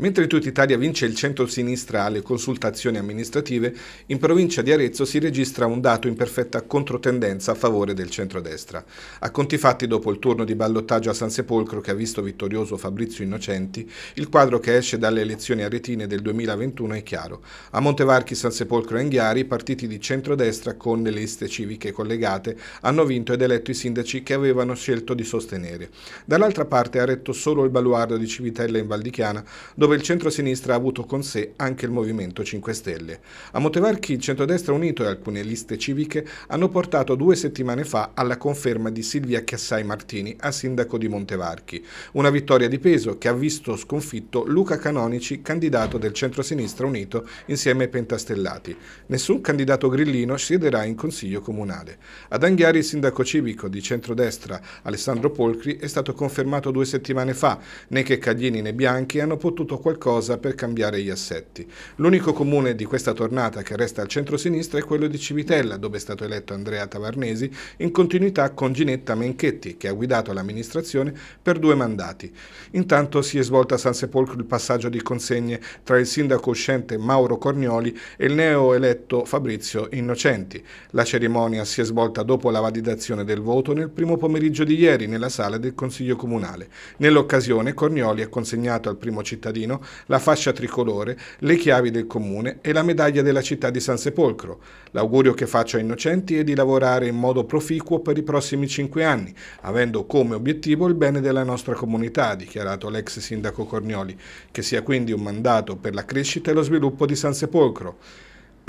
Mentre tutta Italia vince il centro-sinistra alle consultazioni amministrative, in provincia di Arezzo si registra un dato in perfetta controtendenza a favore del centro-destra. A conti fatti, dopo il turno di ballottaggio a San Sepolcro che ha visto vittorioso Fabrizio Innocenti, il quadro che esce dalle elezioni aretine del 2021 è chiaro. A Montevarchi, San Sepolcro e Anghiari, i partiti di centro-destra con le liste civiche collegate hanno vinto ed eletto i sindaci che avevano scelto di sostenere. Dall'altra parte ha retto solo il baluardo di Civitella in Valdichiana, dove dove il centro-sinistra ha avuto con sé anche il Movimento 5 Stelle. A Montevarchi il Centrodestra Unito e alcune liste civiche hanno portato due settimane fa alla conferma di Silvia Chiassai Martini a sindaco di Montevarchi, una vittoria di peso che ha visto sconfitto Luca Canonici, candidato del centro-sinistra Unito insieme ai pentastellati. Nessun candidato grillino siederà in consiglio comunale. Ad Anghiari il sindaco civico di centrodestra Alessandro Polcri è stato confermato due settimane fa, né che Caglini né Bianchi hanno potuto qualcosa per cambiare gli assetti. L'unico comune di questa tornata che resta al centro-sinistra è quello di Civitella, dove è stato eletto Andrea Tavarnesi, in continuità con Ginetta Menchetti, che ha guidato l'amministrazione per due mandati. Intanto si è svolto a San Sepolcro il passaggio di consegne tra il sindaco uscente Mauro Cornioli e il neo eletto Fabrizio Innocenti. La cerimonia si è svolta dopo la validazione del voto nel primo pomeriggio di ieri nella sala del Consiglio Comunale. Nell'occasione Cornioli ha consegnato al primo cittadino Martino, la fascia tricolore, le chiavi del comune e la medaglia della città di San Sepolcro. L'augurio che faccio a Innocenti è di lavorare in modo proficuo per i prossimi cinque anni, avendo come obiettivo il bene della nostra comunità, ha dichiarato l'ex sindaco Cornioli, che sia quindi un mandato per la crescita e lo sviluppo di San Sepolcro.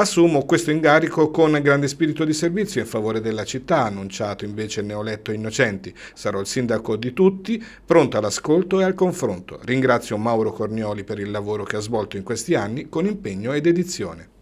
Assumo questo incarico con grande spirito di servizio in favore della città, annunciato invece neoletto Innocenti. Sarò il sindaco di tutti, pronto all'ascolto e al confronto. Ringrazio Mauro Cornioli per il lavoro che ha svolto in questi anni con impegno e dedizione.